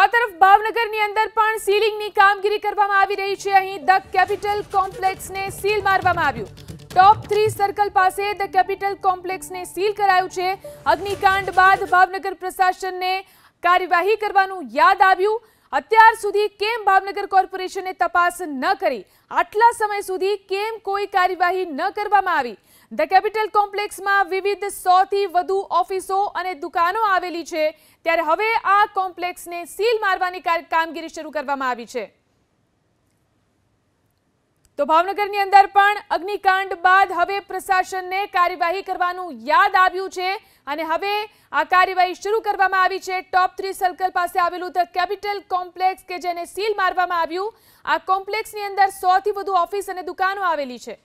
આ તરફ ભાવનગરની અંદર પણ સીલિંગની કામગીરી કરવામાં આવી રહી છે અહીં ધ કેપિટલ કોમ્પ્લેક્સને સીલ મારવામાં આવ્યું ટોપ થ્રી સર્કલ પાસે ધ કેપિટલ કોમ્પ્લેક્સને સીલ કરાયું છે અગ્નિકાંડ બાદ ભાવનગર પ્રશાસનને કાર્યવાહી કરવાનું યાદ આવ્યું અત્યાર સુધી કેમ ભાવનગર કોર્પોરેશને તપાસ ન કરી આટલા સમય સુધી કેમ કોઈ કાર્યવાહી ન કરવામાં આવી ધ કેપિટલ કોમ્પ્લેક્સમાં વિવિધ સોથી વધુ ઓફિસો અને દુકાનો આવેલી છે ત્યારે હવે આ કોમ્પ્લેક્સને સીલ મારવાની કામગીરી શરૂ કરવામાં આવી છે તો ભાવનગરની અંદર પણ અગ્નિકાંડ બાદ હવે પ્રશાસનને કાર્યવાહી કરવાનું યાદ આવ્યું છે અને હવે આ કાર્યવાહી શરૂ કરવામાં આવી છે ટોપ થ્રી સર્કલ પાસે આવેલું ધ કેપિટલ કોમ્પ્લેક્સ કે જેને સીલ મારવામાં આવ્યું આ કોમ્પ્લેક્સની અંદર સોથી વધુ ઓફિસ અને દુકાનો આવેલી છે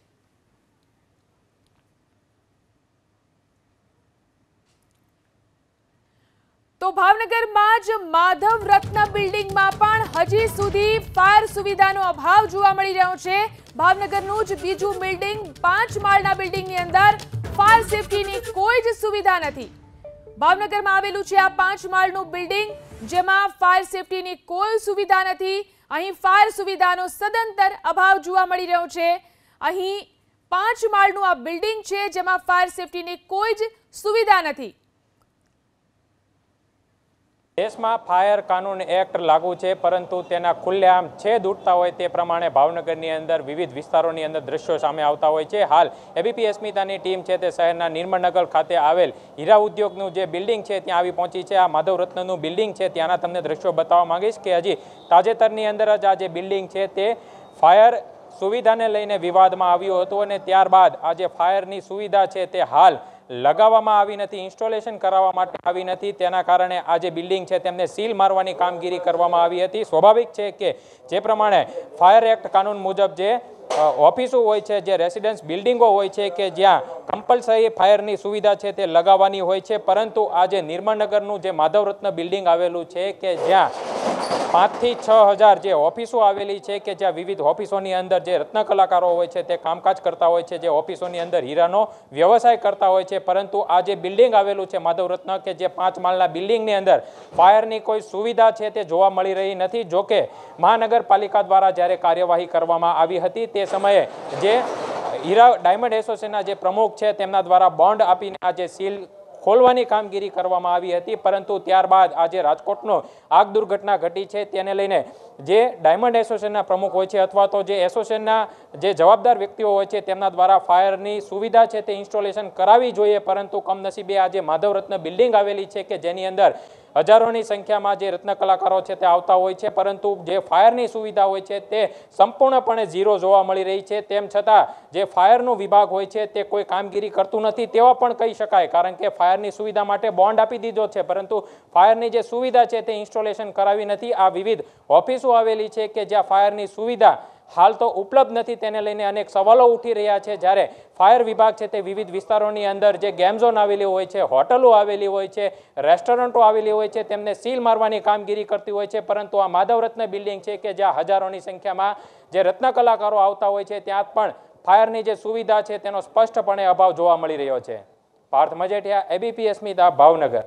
તો ભાવનગરમાં જ માધવ રત્ન બિલ્ડિંગમાં પણ હજી સુધી ફાયર સુવિધાનો અભાવ જોવા મળી રહ્યો છે ભાવનગરનું જ બીજું બિલ્ડિંગ પાંચ માળના બિલ્ડિંગની અંદર ફાયર સેફટીની કોઈ જ સુવિધા નથી ભાવનગરમાં આવેલું છે આ પાંચ માળનું બિલ્ડિંગ જેમાં ફાયર સેફટીની કોઈ સુવિધા નથી અહીં ફાયર સુવિધાનો સદંતર અભાવ જોવા મળી રહ્યો છે અહીં પાંચ માળનું આ બિલ્ડિંગ છે જેમાં ફાયર સેફટીની કોઈ જ સુવિધા નથી દેશમાં ફાયર કાનૂન એક્ટ લાગુ છે પરંતુ તેના ખુલ્લેઆમ છેદ ઉઠતા હોય તે પ્રમાણે ભાવનગરની અંદર વિવિધ વિસ્તારોની અંદર દ્રશ્યો સામે આવતા હોય છે હાલ એબીપી અસ્મિતાની ટીમ છે તે શહેરના નિર્મળનગર ખાતે આવેલ હીરા ઉદ્યોગનું જે બિલ્ડિંગ છે ત્યાં આવી પહોંચી છે આ માધવ રત્નનું બિલ્ડિંગ છે ત્યાંના તમને દ્રશ્યો બતાવવા માગીશ કે હજી તાજેતરની અંદર જ આ જે બિલ્ડિંગ છે તે ફાયર સુવિધાને લઈને વિવાદમાં આવ્યું હતું અને ત્યારબાદ આ જે ફાયરની સુવિધા છે તે હાલ લગાવવામાં આવી નથી ઇન્સ્ટોલેશન કરાવવા માટે આવી નથી તેના કારણે આ જે બિલ્ડિંગ છે તેમને સીલ મારવાની કામગીરી કરવામાં આવી હતી સ્વાભાવિક છે કે જે પ્રમાણે ફાયર એક્ટ કાનૂન મુજબ જે ઓફિસો હોય છે જે રેસિડેન્સ બિલ્ડિંગો હોય છે કે જ્યાં કમ્પલસરી ફાયરની સુવિધા છે તે લગાવવાની હોય છે પરંતુ આજે નિર્માણનગરનું જે માધવરત્ન બિલ્ડિંગ આવેલું છે કે જ્યાં પાંચથી છ હજાર જે ઓફિસો આવેલી છે કે જ્યાં વિવિધ ઓફિસોની અંદર જે રત્ન કલાકારો હોય છે તે કામકાજ કરતા હોય છે જે ઓફિસોની અંદર હીરાનો વ્યવસાય કરતા હોય છે પરંતુ આ જે બિલ્ડિંગ આવેલું છે માધવરત્ન કે જે પાંચ માળના બિલ્ડિંગની અંદર ફાયરની કોઈ સુવિધા છે તે જોવા મળી રહી નથી જોકે મહાનગરપાલિકા દ્વારા જ્યારે કાર્યવાહી કરવામાં આવી હતી તે સમયે જે હીરા ડાયમંડ એસોસિએશનના જે પ્રમુખ છે તેમના દ્વારા બોન્ડ આપીને આ જે સીલ ખોલવાની કામગીરી કરવામાં આવી હતી પરંતુ ત્યારબાદ આજે રાજકોટનો આગ દુર્ઘટના ઘટી છે તેને લઈને જે ડાયમંડ એસોસિએશનના પ્રમુખ હોય છે અથવા તો જે એસોસિએશનના જે જવાબદાર વ્યક્તિઓ હોય છે તેમના દ્વારા ફાયરની સુવિધા છે તે ઇન્સ્ટોલેશન કરાવવી જોઈએ પરંતુ કમનસીબે આજે માધવરત્ન બિલ્ડિંગ આવેલી છે કે જેની અંદર હજારોની સંખ્યામાં જે રત્ન કલાકારો છે તે આવતા હોય છે પરંતુ જે ફાયરની સુવિધા હોય છે તે સંપૂર્ણપણે ઝીરો જોવા મળી રહી છે તેમ છતાં જે ફાયરનો વિભાગ હોય છે તે કોઈ કામગીરી કરતું નથી તેવા પણ કહી શકાય કારણ કે ફાયરની સુવિધા માટે બોન્ડ આપી દીધો છે પરંતુ ફાયરની જે સુવિધા છે તે ઇન્સ્ટોલેશન કરાવી નથી આ વિવિધ ઓફિસ પ્રદેશો આવેલી છે કે જ્યાં ફાયરની સુવિધા હાલ તો ઉપલબ્ધ નથી તેને લઈને અનેક સવાલો ઉઠી રહ્યા છે જ્યારે ફાયર વિભાગ છે તે વિવિધ વિસ્તારોની અંદર જે ગેમ ઝોન આવેલી હોય છે હોટલો આવેલી હોય છે રેસ્ટોરન્ટો આવેલી હોય છે તેમને સીલ મારવાની કામગીરી કરતી હોય છે પરંતુ આ માધવરત્ન બિલ્ડિંગ છે કે જ્યાં હજારોની સંખ્યામાં જે રત્ન કલાકારો આવતા હોય છે ત્યાં પણ ફાયરની જે સુવિધા છે તેનો સ્પષ્ટપણે અભાવ જોવા મળી રહ્યો છે પાર્થ મજેઠિયા એબીપીએસમી દા ભાવનગર